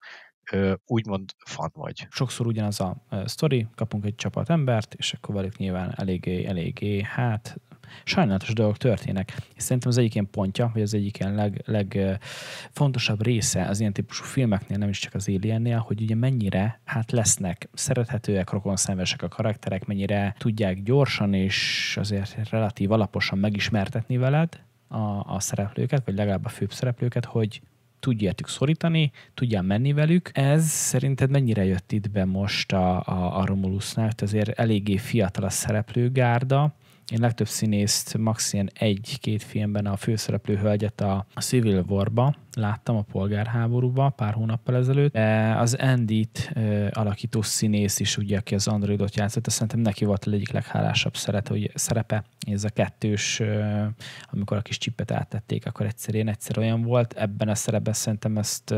úgymond fan vagy. Sokszor ugyanaz a sztori, kapunk egy csapat embert, és akkor velük nyilván eléggé, eléggé, hát sajnálatos dolgok történnek. És szerintem az egyik ilyen pontja, vagy az egyik ilyen leg, legfontosabb része az ilyen típusú filmeknél, nem is csak az Aliennél, hogy ugye mennyire hát lesznek szerethetőek, rokon rokonszenvesek a karakterek, mennyire tudják gyorsan és azért relatív alaposan megismertetni veled, a, a szereplőket, vagy legalább a főbb szereplőket, hogy tudj értük szorítani, tudjál menni velük. Ez szerinted mennyire jött itt be most a, a, a Romulusnál? Tehát azért eléggé fiatal a szereplőgárda, én legtöbb színészt max. egy-két filmben a főszereplő hölgyet a Civil war láttam a polgárháborúba pár hónappal ezelőtt. Az Endit alakító színész is, ugye, aki az androidot játszott, szerintem neki volt az egyik leghálásabb szerepe, hogy szerepe. Ez a kettős, amikor a kis csipet áttették, akkor egyszerűen egyszer olyan volt. Ebben a szerepben szerintem ezt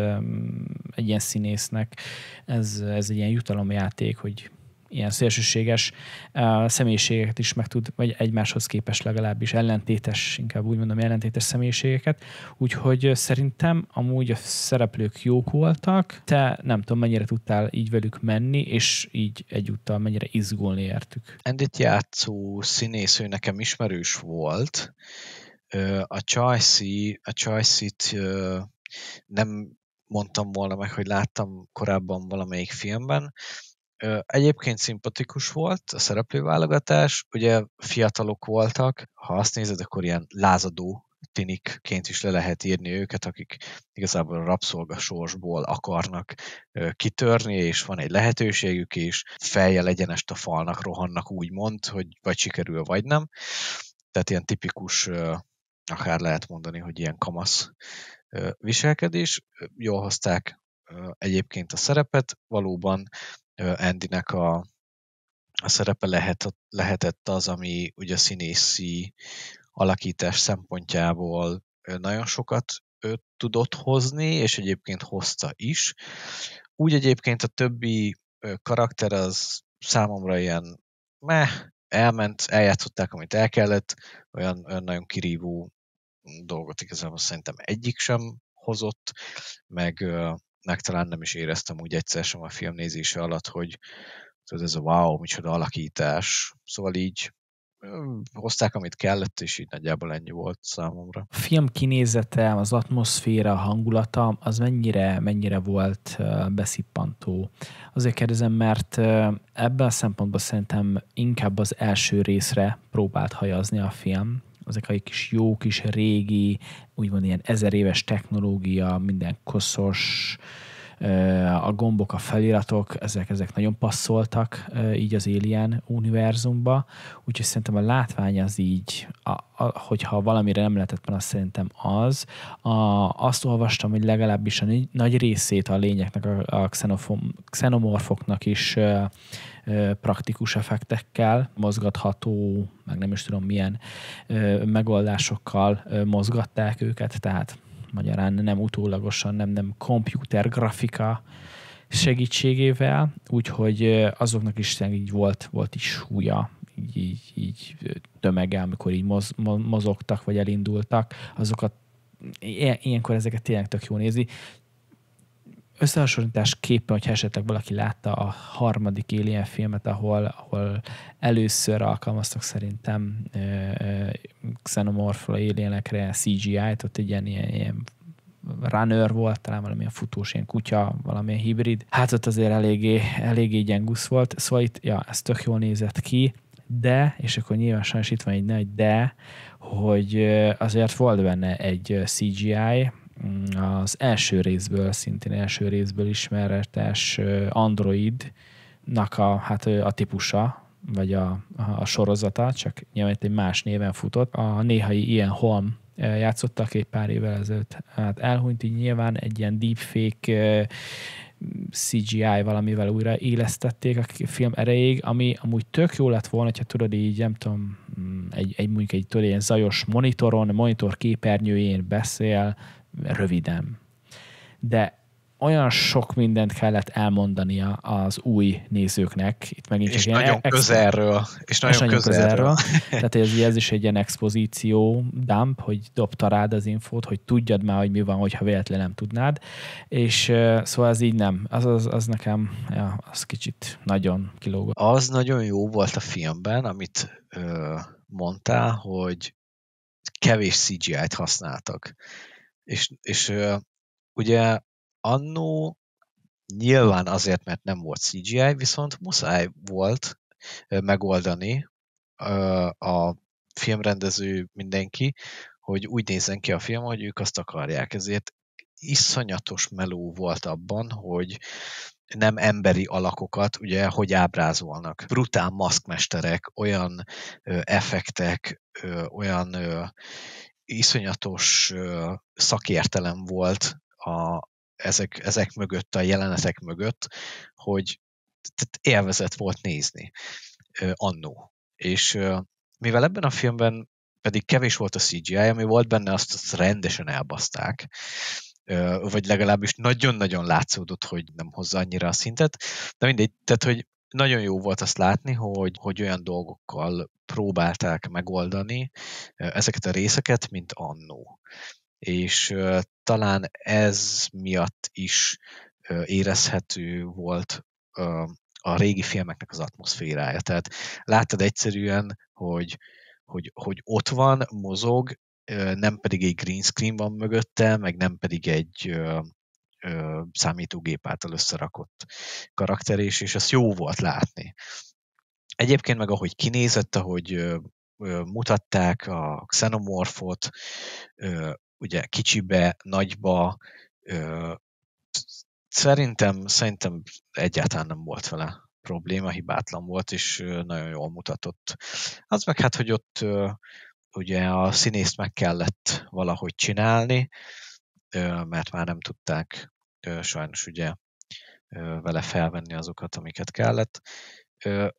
egy ilyen színésznek ez, ez egy ilyen jutalomjáték, hogy ilyen szélsőséges uh, személyiségeket is meg tud, vagy egymáshoz képes legalábbis ellentétes, inkább úgy mondom, ellentétes személyiségeket. Úgyhogy szerintem amúgy a szereplők jók voltak, te nem tudom, mennyire tudtál így velük menni, és így egyúttal mennyire izgulni értük. Endit játszó színésző nekem ismerős volt, a Csajszit a Csajszit nem mondtam volna meg, hogy láttam korábban valamelyik filmben, Egyébként szimpatikus volt a szereplőválogatás, ugye fiatalok voltak, ha azt nézed, akkor ilyen lázadó tinikként is le lehet írni őket, akik igazából a rabszolgasorsból akarnak kitörni, és van egy lehetőségük, és feljel legyenest a falnak rohannak úgy mond, hogy vagy sikerül, vagy nem. Tehát ilyen tipikus, akár lehet mondani, hogy ilyen kamasz viselkedés. Jól hozták egyébként a szerepet, valóban Andynek a, a szerepe lehet, lehetett az, ami ugye színészi alakítás szempontjából nagyon sokat tudott hozni, és egyébként hozta is. Úgy egyébként a többi karakter az számomra ilyen meh, elment, eljátszották, amit el kellett, olyan, olyan nagyon kirívó dolgot igazából szerintem egyik sem hozott, meg, meg talán nem is éreztem úgy egyszer sem a film nézése alatt, hogy tudod, ez a wow, micsoda alakítás. Szóval így hozták, amit kellett, és így nagyjából ennyi volt számomra. A film kinézete, az atmoszféra, a hangulata, az mennyire, mennyire volt beszippantó? Azért kérdezem, mert ebben a szempontból szerintem inkább az első részre próbált hajazni a film, ezek a kis jó kis régi, úgymond ilyen ezer éves technológia, minden koszos, a gombok, a feliratok, ezek, ezek nagyon passzoltak így az Alien univerzumba, úgyhogy szerintem a látvány az így, a, a, hogyha valamire nem lehetett volna, szerintem az. A, azt olvastam, hogy legalábbis a nagy, részét a lényeknek, a, a xenomorfoknak is praktikus effektekkel, mozgatható, meg nem is tudom milyen megoldásokkal mozgatták őket, tehát magyarán nem utólagosan, nem, nem komputer grafika segítségével, úgyhogy azoknak is így volt, volt is súlya, így, így, így tömege, amikor így moz, mozogtak vagy elindultak, azokat ilyenkor ezeket tényleg tök jó nézi összehasonlítás képe, hogyha esetleg valaki látta a harmadik Alien filmet, ahol, ahol először alkalmaztak szerintem ö, ö, xenomorfra alienekre CGI-t, ott egy ilyen, ilyen, ilyen runner volt, talán valamilyen futós, ilyen kutya, valamilyen hibrid. Hát ott azért eléggé, eléggé gyengusz volt, szóval itt, ja, ez tök jól nézett ki, de, és akkor nyilván sajnos itt van egy nagy de, hogy azért volt benne egy CGI, az első részből, szintén első részből ismeretes Androidnak a, hát a típusa, vagy a, a sorozata, csak nyilván egy más néven futott. A néhai ilyen Holm játszottak egy pár évvel ezelőtt. Hát elhunyt így nyilván egy ilyen deepfake CGI valamivel újra élesztették a film erejéig, ami amúgy tök jó lett volna, ha tudod így, nem tudom, mm, egy, egy mondjuk egy tudod, ilyen zajos monitoron, monitor képernyőjén beszél, röviden. De olyan sok mindent kellett elmondania az új nézőknek. Itt megint csak és, ilyen nagyon ex- közelről, és nagyon, és nagyon közelről. közelről. Tehát ez, ez is egy ilyen expozíció dump, hogy dobta rád az infót, hogy tudjad már, hogy mi van, hogyha véletlenül nem tudnád. És szóval ez így nem. Az, az, az nekem, ja, az kicsit nagyon kilóg. Az nagyon jó volt a filmben, amit ö, mondtál, hogy kevés CGI-t használtak. És, és ugye annó nyilván azért, mert nem volt CGI, viszont muszáj volt megoldani a filmrendező mindenki, hogy úgy nézzen ki a film, hogy ők azt akarják. Ezért iszonyatos meló volt abban, hogy nem emberi alakokat, ugye, hogy ábrázolnak. Brutál maszkmesterek, olyan ö, effektek, ö, olyan ö, iszonyatos szakértelem volt a, ezek, ezek mögött, a jelenetek mögött, hogy élvezett volt nézni annó. És mivel ebben a filmben pedig kevés volt a CGI, ami volt benne, azt, azt rendesen elbaszták, vagy legalábbis nagyon-nagyon látszódott, hogy nem hozza annyira a szintet, de mindegy, tehát hogy nagyon jó volt azt látni, hogy, hogy olyan dolgokkal próbálták megoldani ezeket a részeket, mint annó. És talán ez miatt is érezhető volt a régi filmeknek az atmoszférája. Tehát láttad egyszerűen, hogy, hogy, hogy ott van, mozog, nem pedig egy green screen van mögötte, meg nem pedig egy, ö, számítógép által összerakott karakter, és, és ezt jó volt látni. Egyébként meg ahogy kinézett, ahogy ö, ö, mutatták a xenomorfot, ö, ugye kicsibe, nagyba, ö, szerintem, szerintem egyáltalán nem volt vele probléma, hibátlan volt, és nagyon jól mutatott. Az meg hát, hogy ott ö, ugye a színészt meg kellett valahogy csinálni, mert már nem tudták sajnos ugye vele felvenni azokat, amiket kellett.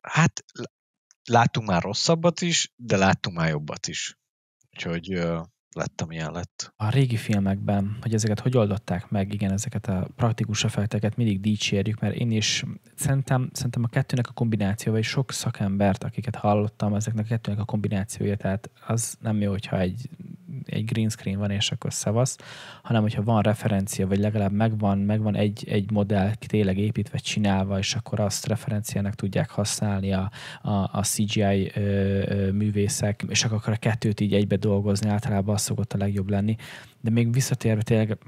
Hát láttunk már rosszabbat is, de láttunk már jobbat is. Úgyhogy lett, amilyen lett. A régi filmekben, hogy ezeket hogy oldották meg, igen, ezeket a praktikus effekteket mindig dicsérjük, mert én is szerintem, szerintem a kettőnek a kombinációja, vagy sok szakembert, akiket hallottam, ezeknek a kettőnek a kombinációja, tehát az nem jó, hogyha egy, egy green screen van, és akkor szavasz, hanem hogyha van referencia, vagy legalább megvan, megvan egy, egy modell tényleg építve, csinálva, és akkor azt referenciának tudják használni a, a, a CGI ö, ö, művészek, és akkor a kettőt így egybe dolgozni általában az szokott a legjobb lenni. De még visszatérve tényleg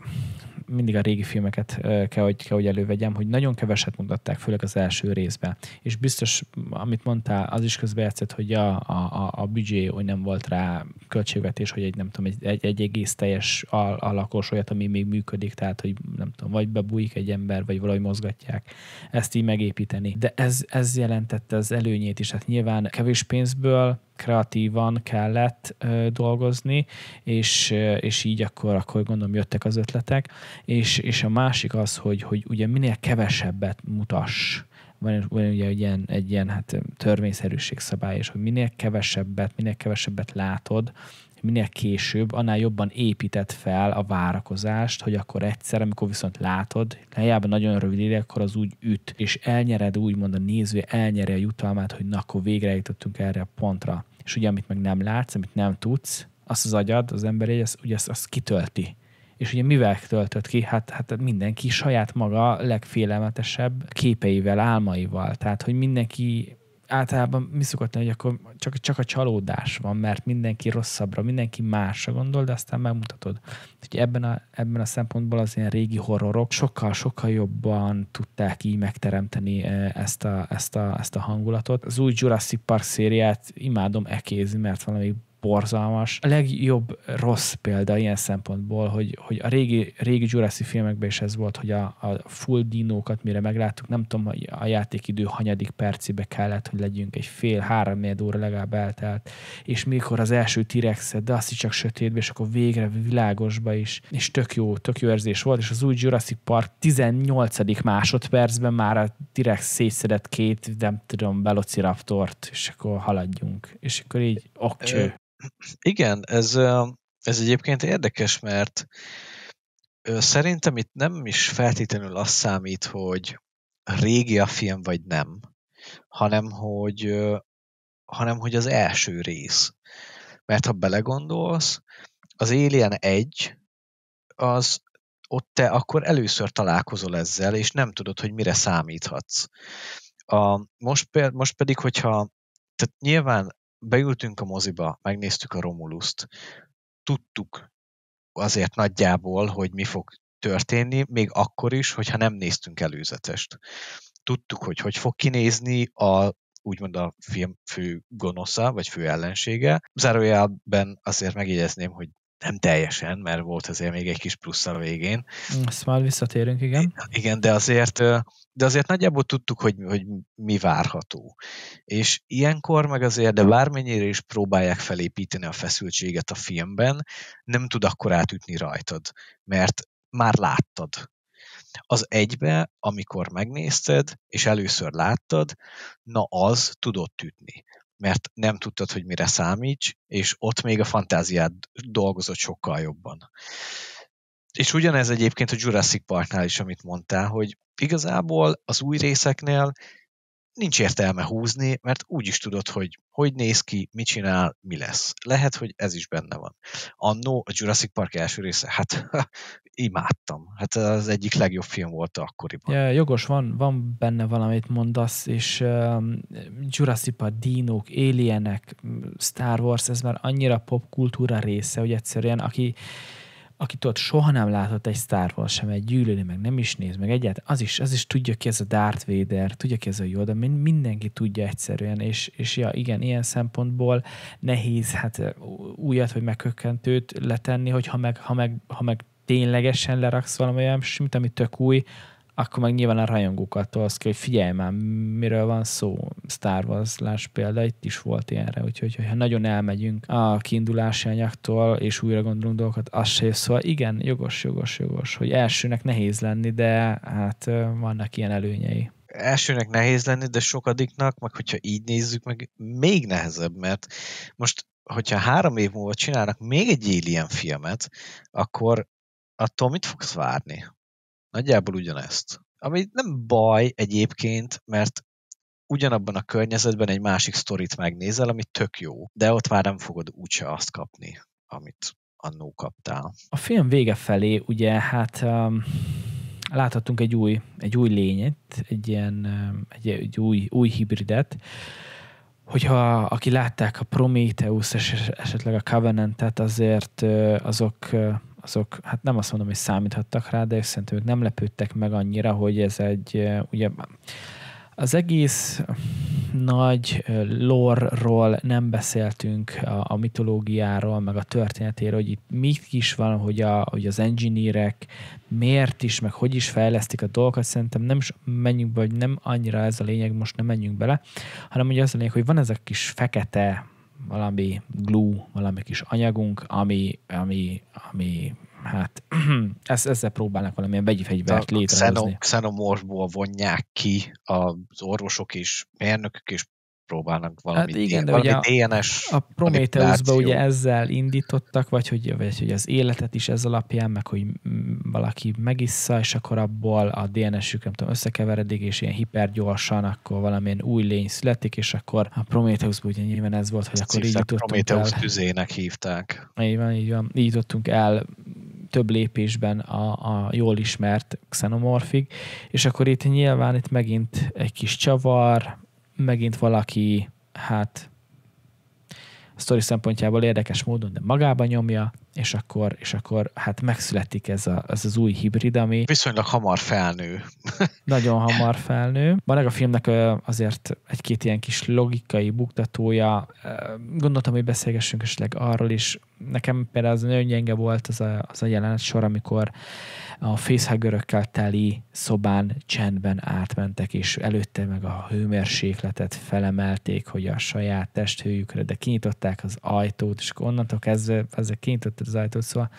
mindig a régi filmeket kell, hogy, kell, hogy elővegyem, hogy nagyon keveset mutatták, főleg az első részben. És biztos, amit mondtál, az is közbejegyzett, hogy a, a, a, a büdzsé, hogy nem volt rá költségvetés, hogy egy, nem tudom, egy, egy, egy egész teljes al, alakos olyat, ami még működik, tehát, hogy nem tudom, vagy bebújik egy ember, vagy valahogy mozgatják ezt így megépíteni. De ez, ez jelentette az előnyét is, hát nyilván kevés pénzből kreatívan kellett ö, dolgozni, és, ö, és így akkor, akkor gondolom jöttek az ötletek, és, és a másik az, hogy, hogy ugye minél kevesebbet mutass, van, van ugye egy ilyen, egy ilyen hát, törvényszerűségszabály, és hogy minél kevesebbet, minél kevesebbet látod, minél később, annál jobban épített fel a várakozást, hogy akkor egyszer, amikor viszont látod, lejjában nagyon rövid ide, akkor az úgy üt, és elnyered úgymond a néző, elnyeri a jutalmát, hogy na, akkor végre eljutottunk erre a pontra. És ugye, amit meg nem látsz, amit nem tudsz, azt az agyad, az egy, az, ugye azt, az kitölti. És ugye mivel töltött ki? Hát, hát mindenki saját maga legfélelmetesebb képeivel, álmaival. Tehát, hogy mindenki általában mi szokott hogy akkor csak, csak a csalódás van, mert mindenki rosszabbra, mindenki másra gondol, de aztán megmutatod. Hogy ebben a, ebben a szempontból az ilyen régi horrorok sokkal-sokkal jobban tudták így megteremteni e, ezt a, ezt a, ezt a hangulatot. Az új Jurassic Park szériát imádom ekézni, mert valami borzalmas. A legjobb rossz példa ilyen szempontból, hogy, hogy a régi, régi Jurassic filmekben is ez volt, hogy a, a full dinókat mire megláttuk, nem tudom, hogy a játékidő hanyadik percibe kellett, hogy legyünk egy fél, három négy óra legalább eltelt, és mikor az első tirexet, de azt is csak sötétbe, és akkor végre világosba is, és tök jó, tök jó érzés volt, és az új Jurassic Park 18. másodpercben már a T-rex szétszedett két, nem tudom, velociraptort, és akkor haladjunk. És akkor így okcső igen, ez, ez egyébként érdekes, mert szerintem itt nem is feltétlenül azt számít, hogy régi a film vagy nem, hanem hogy, hanem hogy az első rész. Mert ha belegondolsz, az Alien 1, az ott te akkor először találkozol ezzel, és nem tudod, hogy mire számíthatsz. A, most, most pedig, hogyha tehát nyilván beültünk a moziba, megnéztük a Romuluszt, tudtuk azért nagyjából, hogy mi fog történni, még akkor is, hogyha nem néztünk előzetest. Tudtuk, hogy hogy fog kinézni a úgymond a film fő gonosza, vagy fő ellensége. Zárójelben azért megjegyezném, hogy nem teljesen, mert volt azért még egy kis plusz a végén. Mm, ezt már visszatérünk, igen. Igen, de azért, de azért nagyjából tudtuk, hogy, hogy mi várható. És ilyenkor meg azért, de bármennyire is próbálják felépíteni a feszültséget a filmben, nem tud akkor átütni rajtad, mert már láttad. Az egybe, amikor megnézted, és először láttad, na az tudott ütni mert nem tudtad, hogy mire számíts, és ott még a fantáziád dolgozott sokkal jobban. És ugyanez egyébként a Jurassic Parknál is, amit mondtál, hogy igazából az új részeknél nincs értelme húzni, mert úgy is tudod, hogy hogy néz ki, mit csinál, mi lesz. Lehet, hogy ez is benne van. Annó a Jurassic Park első része, hát imádtam. Hát az egyik legjobb film volt akkoriban. Ja, jogos, van, van benne valamit mondasz, és uh, Jurassic Park, dinók, alienek, Star Wars, ez már annyira popkultúra része, hogy egyszerűen aki aki ott soha nem látott egy Star Wars sem, egy gyűlöli, meg nem is néz, meg egyet, az is, az is tudja ki ez a Darth Vader, tudja ki ez a Yoda, mindenki tudja egyszerűen, és, és ja, igen, ilyen szempontból nehéz hát újat vagy megkökkentőt letenni, hogy ha meg, ha meg, ha meg ténylegesen leraksz valami olyan, mint ami tök új, akkor meg nyilván a rajongókat az ki, hogy figyelj már, miről van szó. Star Wars, láss példa, itt is volt ilyenre, úgyhogy ha nagyon elmegyünk a kiindulási anyagtól, és újra gondolunk dolgokat, az se jó. Szóval igen, jogos, jogos, jogos, hogy elsőnek nehéz lenni, de hát vannak ilyen előnyei elsőnek nehéz lenni, de sokadiknak, meg hogyha így nézzük, meg még nehezebb, mert most, hogyha három év múlva csinálnak még egy ilyen filmet, akkor attól mit fogsz várni? Nagyjából ugyanezt. Ami nem baj egyébként, mert ugyanabban a környezetben egy másik sztorit megnézel, ami tök jó, de ott már nem fogod úgyse azt kapni, amit annó kaptál. A film vége felé ugye hát um, láthatunk egy új, egy új lényet, egy ilyen um, egy, egy új, új hibridet, hogyha aki látták a Prometheus és esetleg a Covenantet, azért azok azok, hát nem azt mondom, hogy számíthattak rá, de szerintem ők nem lepődtek meg annyira, hogy ez egy, ugye az egész nagy lorról nem beszéltünk, a, a mitológiáról, meg a történetéről, hogy itt mit is van, hogy, a, hogy az engineerek miért is, meg hogy is fejlesztik a dolgokat, szerintem nem is menjünk be, hogy nem annyira ez a lényeg, most nem menjünk bele, hanem ugye az a lényeg, hogy van ez a kis fekete valami glue, valami kis anyagunk, ami, ami, ami hát ezt, ezzel próbálnak valamilyen vegyi fegyvert létrehozni. Xenomorfból vonják ki az orvosok és mérnökök és próbálnak valami, hát igen, de valami ugye DNS A, a Prometheusba ugye ezzel indítottak, vagy hogy, vagy hogy az életet is ez alapján, meg hogy valaki megissza, és akkor abból a DNS-ük nem tudom, összekeveredik, és ilyen hipergyorsan akkor valamilyen új lény születik, és akkor a prometheus ugye nyilván ez volt, hogy ez akkor így jutottunk Prometheus el. tüzének hívták. Így van, így van. Így jutottunk el több lépésben a, a jól ismert xenomorfig, és akkor itt nyilván itt megint egy kis csavar, megint valaki, hát a sztori szempontjából érdekes módon, de magába nyomja, és akkor, és akkor hát megszületik ez, a, ez az új hibrid, ami... Viszonylag hamar felnő. nagyon hamar felnő. Van a filmnek azért egy-két ilyen kis logikai buktatója. Gondoltam, hogy beszélgessünk esetleg arról is. Nekem például az nagyon gyenge volt az a, az a jelenet sor, amikor a facehuggerökkel teli szobán csendben átmentek, és előtte meg a hőmérsékletet felemelték, hogy a saját testhőjükre, de kinyitották az ajtót, és onnantól kezdve ezek kinyitott megvetted az ajtót, szóval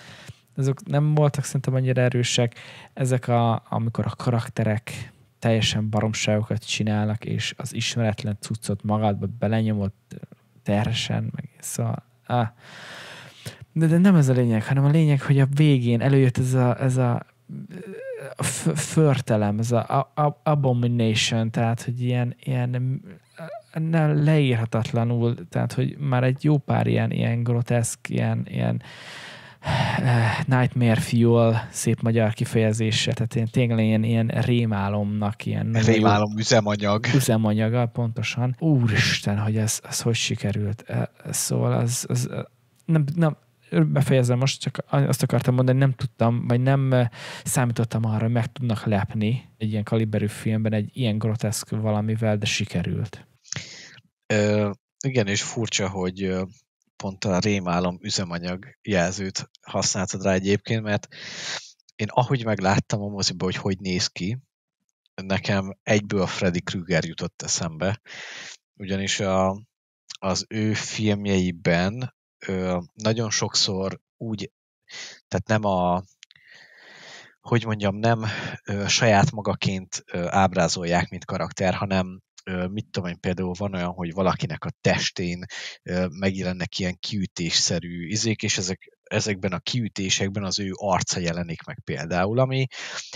azok nem voltak szerintem annyira erősek. Ezek, a, amikor a karakterek teljesen baromságokat csinálnak, és az ismeretlen cuccot magadba belenyomott terhesen, meg szóval... Ah. De, de nem ez a lényeg, hanem a lényeg, hogy a végén előjött ez a, ez a, a förtelem, ez a abomination, tehát, hogy ilyen, ilyen ennél leírhatatlanul, tehát hogy már egy jó pár ilyen, ilyen groteszk, ilyen, ilyen eh, Nightmare Fuel szép magyar kifejezése, tehát én tényleg ilyen, ilyen rémálomnak ilyen... Rémálom jó, üzemanyag. Üzemanyaga, pontosan. Úristen, hogy ez, ez hogy sikerült. Eh, szóval az, az nem, nem, befejezem most, csak azt akartam mondani, nem tudtam, vagy nem számítottam arra, hogy meg tudnak lepni egy ilyen kaliberű filmben egy ilyen groteszk valamivel, de sikerült. Ö, igen, és furcsa, hogy pont a rémálom üzemanyag jelzőt használtad rá egyébként, mert én ahogy megláttam a moziba, hogy hogy néz ki, nekem egyből a Freddy Krüger jutott eszembe, ugyanis a, az ő filmjeiben nagyon sokszor úgy, tehát nem a, hogy mondjam, nem saját magaként ábrázolják, mint karakter, hanem mit tudom én, például van olyan, hogy valakinek a testén megjelennek ilyen kiütésszerű izék, és ezek ezekben a kiütésekben az ő arca jelenik meg például, ami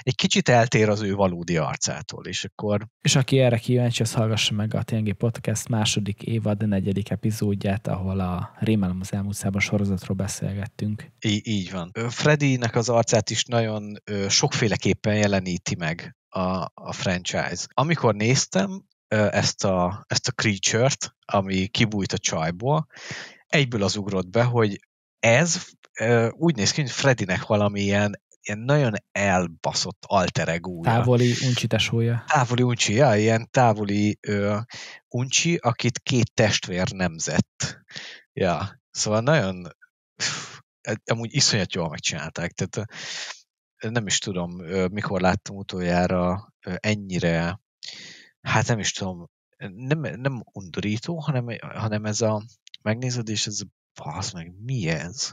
egy kicsit eltér az ő valódi arcától, és akkor... És aki erre kíváncsi, az hallgassa meg a TNG Podcast második évad negyedik epizódját, ahol a Rémelem az elmúlt szában sorozatról beszélgettünk. Í- így van. Freddynek az arcát is nagyon sokféleképpen jeleníti meg a, a franchise. Amikor néztem ezt a, ezt a creature-t, ami kibújt a csajból, egyből az ugrott be, hogy ez úgy néz ki, hogy Freddynek valamilyen ilyen nagyon elbaszott alter egója. Távoli uncsi tesója. Távoli uncsi, ja, ilyen távoli ö, uncsi, akit két testvér nemzett. Ja, szóval nagyon, pff, hát amúgy iszonyat jól megcsinálták, tehát nem is tudom, mikor láttam utoljára ennyire, hát nem is tudom, nem, nem undorító, hanem, hanem ez a, megnézed, és ez, a, meg mi ez?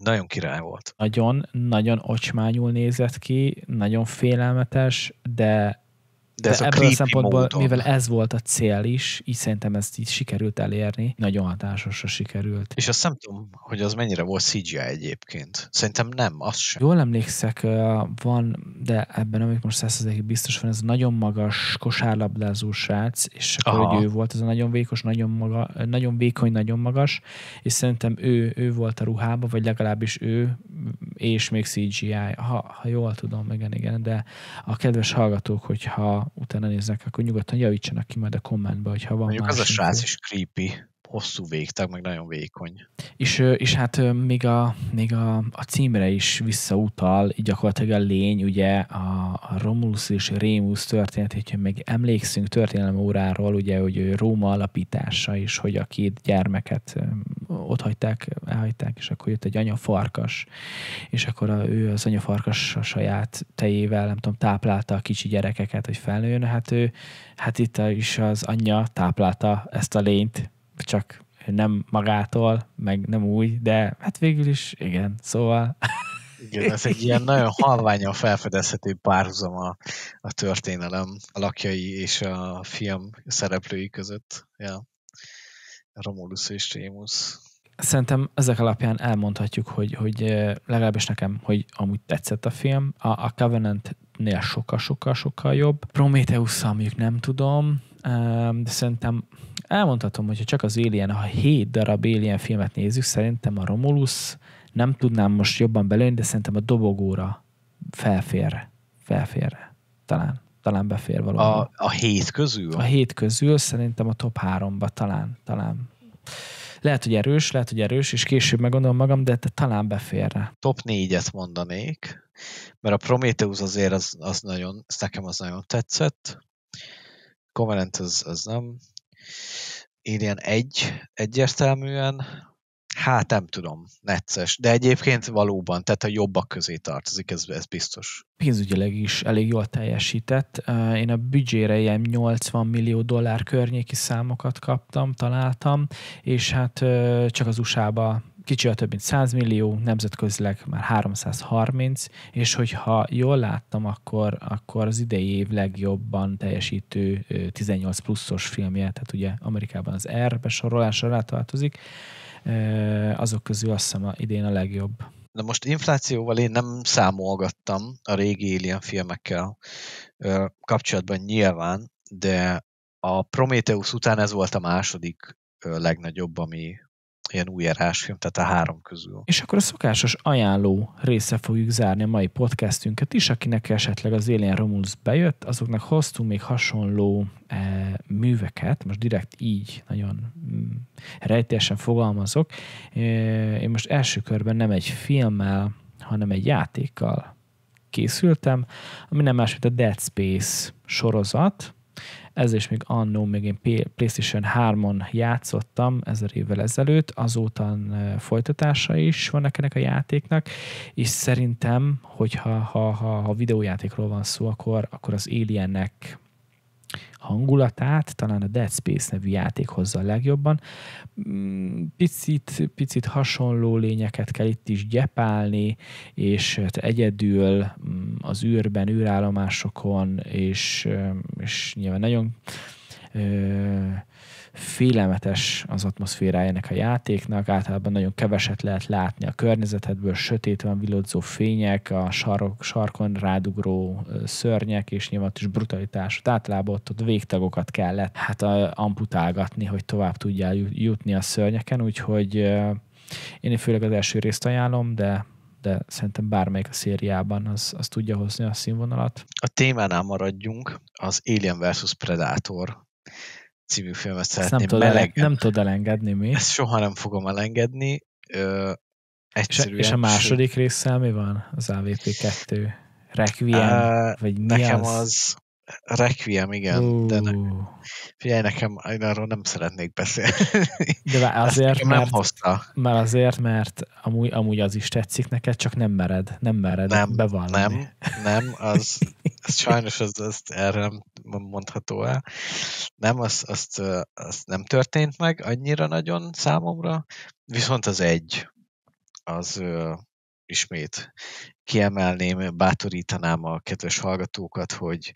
Nagyon király volt. Nagyon, nagyon ocsmányul nézett ki, nagyon félelmetes, de de, ez De ez ebből a, a szempontból, módon. mivel ez volt a cél is, így szerintem ezt így sikerült elérni, nagyon hatásosra sikerült. És azt nem tudom, hogy az mennyire volt CGI egyébként. Szerintem nem, az sem. Jól emlékszek, van, de ebben, amik most százszerzékig biztos van, ez nagyon magas kosárlabdázó srác, és akkor, hogy ő volt, ez a nagyon vékos, nagyon, maga, nagyon vékony, nagyon magas, és szerintem ő, ő volt a ruhába, vagy legalábbis ő és még CGI, ha, ha jól tudom, igen, igen, de a kedves hallgatók, hogyha utána néznek, akkor nyugodtan javítsanak ki majd a kommentbe, hogyha van Mondjuk más. az a srác is creepy hosszú végtag, meg nagyon vékony. És, és hát még a, még a, a címre is visszautal gyakorlatilag a lény, ugye a, a Romulus és Rémus történet, hogyha még emlékszünk történelem óráról, ugye, hogy Róma alapítása is, hogy a két gyermeket ott hagyták, elhagyták, és akkor jött egy anyafarkas, és akkor a, ő az anyafarkas a saját tejével, nem tudom, táplálta a kicsi gyerekeket, hogy felnőjön, hát ő, hát itt is az anyja táplálta ezt a lényt, csak nem magától, meg nem úgy, de hát végül is igen, szóval... Igen, ez egy ilyen nagyon halványan felfedezhető párhuzam a, a történelem alakjai és a film szereplői között. Ja. Romulus és Rémus. Szerintem ezek alapján elmondhatjuk, hogy, hogy legalábbis nekem, hogy amúgy tetszett a film. A, a Covenant-nél sokkal-sokkal-sokkal jobb. Prometheus-szal mondjuk nem tudom, de szerintem elmondhatom, hogyha csak az Alien, ha hét darab Alien filmet nézzük, szerintem a Romulus, nem tudnám most jobban belőni, de szerintem a dobogóra felfér. Felfér. Talán. Talán befér valahol. A, a hét közül? A hét közül szerintem a top háromba talán. Talán. Lehet, hogy erős, lehet, hogy erős, és később megmondom magam, de te talán beférne. Top négyet mondanék, mert a Prometheus azért az, az nagyon, nekem az nagyon tetszett. Covenant az, az nem ilyen egy, egyértelműen, hát nem tudom, necces, de egyébként valóban, tehát a jobbak közé tartozik, ez, ez biztos. Pénzügyileg is elég jól teljesített. Én a büdzsére ilyen 80 millió dollár környéki számokat kaptam, találtam, és hát csak az USA-ba a több mint 100 millió, nemzetközileg már 330, és hogyha jól láttam, akkor, akkor az idei év legjobban teljesítő 18 pluszos filmje, tehát ugye Amerikában az R rá tartozik, azok közül azt hiszem idén a legjobb. Na most inflációval én nem számolgattam a régi Alien filmekkel kapcsolatban nyilván, de a Prometheus után ez volt a második legnagyobb, ami, ilyen új film, tehát a három közül. És akkor a szokásos ajánló része fogjuk zárni a mai podcastünket is, akinek esetleg az Alien Romulus bejött, azoknak hoztunk még hasonló e, műveket, most direkt így nagyon mm, rejtélyesen fogalmazok. E, én most első körben nem egy filmmel, hanem egy játékkal készültem, ami nem más, mint a Dead Space sorozat, ez is még annó, még én PlayStation 3-on játszottam ezer évvel ezelőtt, azóta folytatása is van ennek a játéknak, és szerintem, hogyha ha, ha, ha videójátékról van szó, akkor, akkor az Aliennek hangulatát, talán a Dead Space nevű játék hozza a legjobban. Mm, picit, picit hasonló lényeket kell itt is gyepálni, és hát egyedül mm, az űrben, űrállomásokon, és, mm, és nyilván nagyon ö, félelmetes az atmoszférája ennek a játéknak, általában nagyon keveset lehet látni a környezetedből, sötét van, villodzó fények, a sarok, sarkon rádugró szörnyek, és nyilván is brutalitás. Általában ott, ott végtagokat kellett hát a, amputálgatni, hogy tovább tudjál jutni a szörnyeken, úgyhogy én főleg az első részt ajánlom, de de szerintem bármelyik a szériában az, az tudja hozni a színvonalat. A témánál maradjunk, az Alien vs. Predator című filmet szeretném nem tud, eleng, nem tud elengedni mi. Ezt soha nem fogom elengedni. Ö, egyszerűen. És a második része mi van? Az AVP2? Requiem? Uh, vagy mi nekem az? az Requiem, igen. Uh. De ne, figyelj, nekem én arról nem szeretnék beszélni. De azért, nem mert, hozta. mert azért, mert amúgy, amúgy az is tetszik neked, csak nem mered, nem mered nem, bevallani. Nem, nem, az, az sajnos az, az erre nem mondható el. Nem, azt, azt, azt nem történt meg annyira nagyon számomra, viszont az egy, az ismét kiemelném, bátorítanám a kedves hallgatókat, hogy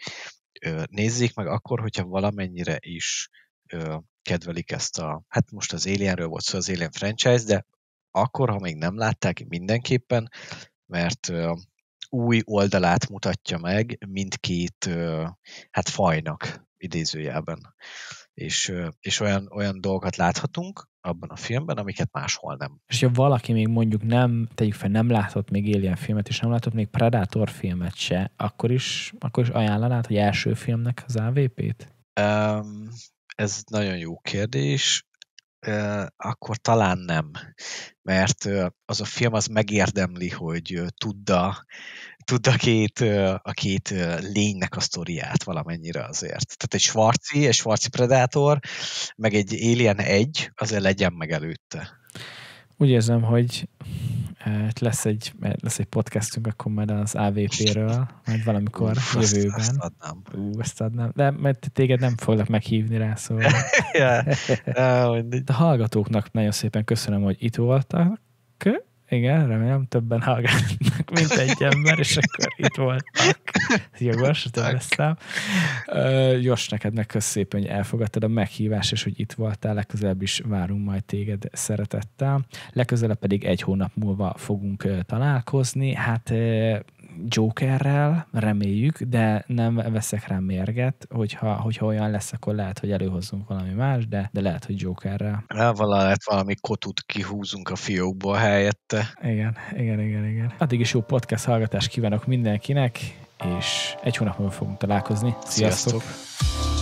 nézzék meg akkor, hogyha valamennyire is kedvelik ezt a, hát most az Alienről volt szó, az Alien franchise, de akkor, ha még nem látták, mindenképpen, mert új oldalát mutatja meg mindkét hát fajnak idézőjelben. És, és olyan, olyan dolgokat láthatunk abban a filmben, amiket máshol nem. És ha valaki még mondjuk nem, tegyük fel, nem látott még Alien filmet, és nem látott még Predator filmet se, akkor is, akkor is ajánlanád, hogy első filmnek az AVP-t? Um, ez nagyon jó kérdés akkor talán nem, mert az a film az megérdemli, hogy tudda, tudda két, a két lénynek a sztoriát valamennyire azért. Tehát egy svarci, egy svarci predátor, meg egy Alien egy, azért legyen meg előtte. Úgy érzem, hogy Hát lesz egy, lesz egy podcastünk akkor majd az AVP-ről, majd valamikor Uf, jövőben. Ezt adnám. Ú, ezt adnám. De mert téged nem foglak meghívni rá, szóval. yeah. De hát a hallgatóknak nagyon szépen köszönöm, hogy itt voltak. Igen, remélem többen hallgatnak, mint egy ember, és akkor itt voltak. Jogos, többesztem. Jos, neked meg szépen, hogy elfogadtad a meghívást, és hogy itt voltál. Legközelebb is várunk majd téged szeretettel. Legközelebb pedig egy hónap múlva fogunk találkozni. Hát Jokerrel, reméljük, de nem veszek rá mérget, hogyha, hogyha olyan lesz, akkor lehet, hogy előhozzunk valami más, de, de lehet, hogy Jokerrel. Vala lehet valami kotut kihúzunk a fiókból helyette. Igen, igen, igen, igen. Addig is jó podcast hallgatást kívánok mindenkinek, és egy hónap múlva fogunk találkozni. Sziasztok! Sziasztok.